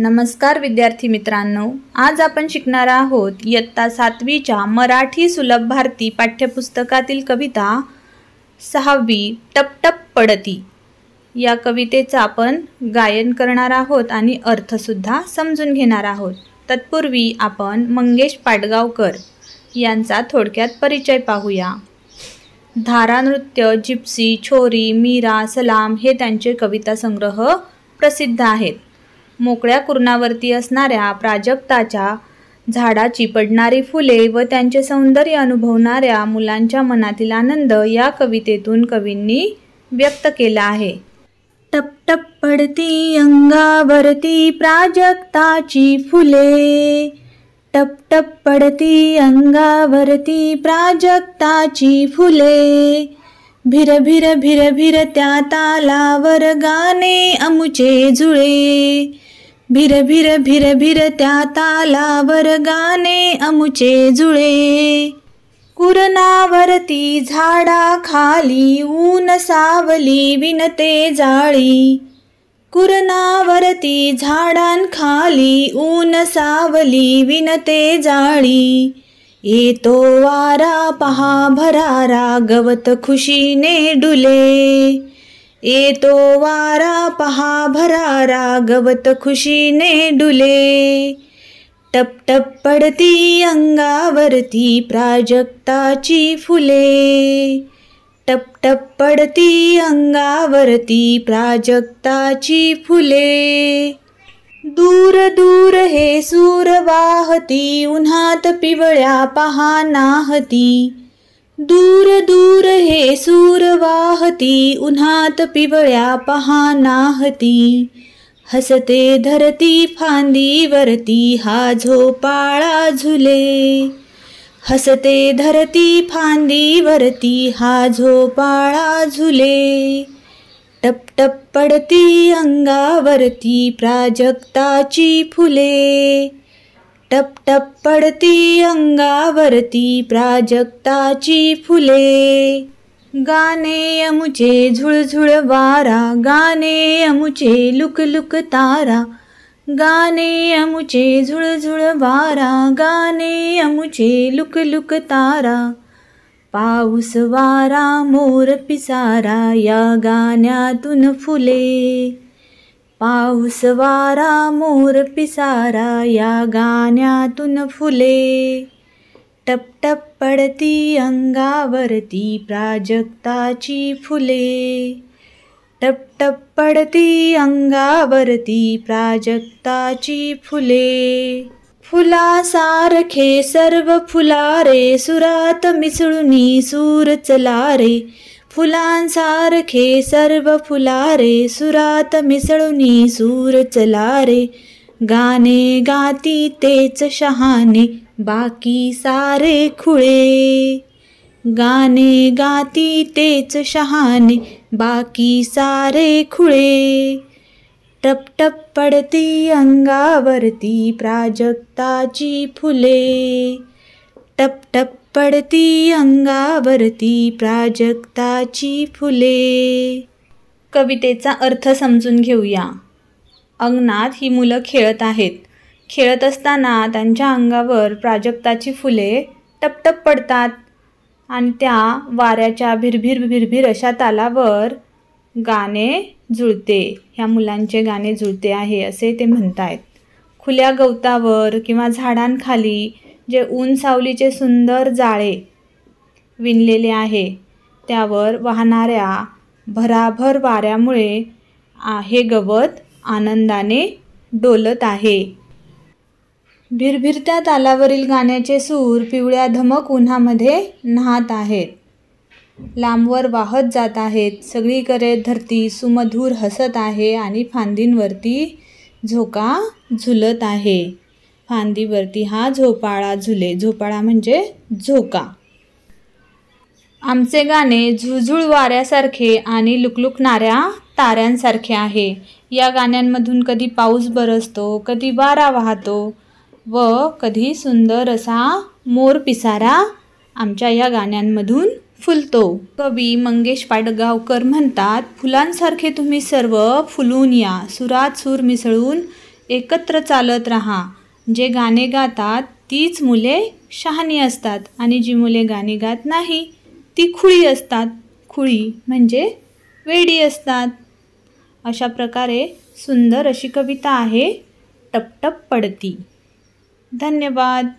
नमस्कार विद्यार्थी मित्रांनो आज आपण शिकणार आहोत इयत्ता सातवीच्या मराठी सुलभ भारती पाठ्यपुस्तकातील कविता सहावी टप पडती या कवितेचं आपण गायन करणार आहोत आणि अर्थसुद्धा समजून घेणार आहोत तत्पूर्वी आपण मंगेश पाडगावकर यांचा थोडक्यात परिचय पाहूया धारा नृत्य जिप्सी छोरी मीरा सलाम हे त्यांचे कविता संग्रह प्रसिद्ध आहेत मोकळ्या कुरणावरती असणाऱ्या प्राजक्ताच्या झाडाची पडणारी फुले व त्यांचे सौंदर्य अनुभवणाऱ्या मुलांच्या मनातील आनंद या कवितेतून कवींनी व्यक्त केला आहे टप पडती अंगावरती प्राजक्ताची फुले टप पडती अंगावरती प्राजक्ताची फुले भिर भिर भिर भिर त्या तालावर गाणे अमुचे जुळे भिर भिर भिर भिर त्या तालावर गाणे अमुचे जुळे कुरणावरती झाडा खाली ऊन सावली विनते जाळी कुरणावरती झाडांखाली ऊन सावली विनते जाळी येतो वारा पहा भरारा गवत खुशीने डुले येतो वारा पहा भरा रागवत खुशीने डुले टप टप पडती अंगावरती प्राजक्ताची फुले टप टप पडती अंगावरती प्राजक्ताची फुले दूर दूर हे सूर वाहती उन्हात पिवळ्या पहा नाहती दूर दूर हे सूर वाहती उन्हात पिवळ्या पहा नाहती हसते धरती फांदीवरती हा झोपाळा झुले हसते धरती फांदीवरती हा झोपाळा झुले टप पडती अंगावरती प्राजक्ताची फुले टप पडती अंगावरती प्राजक्ताची फुले गाणे अमुचे झुळझुळ वारा गाणे अमुचे लुक तारा गाणे अमुचे झुळझुळ वारा गाणे अमुचे लुक लुक तारा पाऊस वारा मोर पिसारा या गाण्यातून फुले पाऊस वारा मोर पिसारा या गाण्यातून फुले टप पडती अंगावरती प्राजक्ताची फुले टप पडती अंगावरती प्राजक्ताची फुले फुलासारखे सर्व फुलारे सुरात मिसळूनी सूर चलारे फुलांसारखे सर्व फुलारे सुरात मिसळूनी सूर चलारे गाणे गाती तेच शहाणे बाकी सारे खुळे गाणे गाती तेच शहाणे बाकी सारे खुळे टप पडती अंगावरती प्राजक्ताची फुले टपटप पडती अंगावरती प्राजक्ताची फुले कवितेचा अर्थ समजून घेऊया अंगणात ही मुलं खेळत आहेत खेळत असताना त्यांच्या अंगावर प्राजक्ताची फुले टपटप पडतात आणि त्या वाऱ्याच्या भिरभिर भिरभिर अशा तालावर गाणे जुळते ह्या मुलांचे गाणे जुळते आहे असे ते म्हणत आहेत खुल्या गवतावर किंवा झाडांखाली जे ऊन सावलीचे सुंदर जाळे विणलेले आहे त्यावर वाहणाऱ्या भराभर वाऱ्यामुळे हे गवत आनंदाने डोलत आहे भिरभिरत्या तालावरील गाण्याचे सूर पिवळ्या धमक उन्हामध्ये न्हात आहेत लांबवर वाहत जात आहेत सगळीकडे धरती सुमधूर हसत आहे आणि फांदींवरती झोका झुलत आहे फांदीवरती हा झोपाळा झुले झोपाळा म्हणजे झोका आमचे गाणे झुळझुळ वाऱ्यासारखे आणि लुकलुकणाऱ्या ताऱ्यांसारखे आहे या गाण्यांमधून कधी पाऊस बरसतो कधी वारा वाहतो व कधी सुंदर असा मोर पिसारा आमच्या या गाण्यांमधून फुलतो कवी मंगेश पाडगावकर म्हणतात फुलांसारखे तुम्ही सर्व फुलून या सुरात सूर मिसळून एकत्र चालत राहा जे गाणे गातात तीच मुले शहाणी असतात आणि जी मुले गाणे गात नाही ती खुळी असतात खुळी म्हणजे वेडी असतात अशा प्रकारे सुंदर अशी कविता आहे टपटप पडती धन्यवाद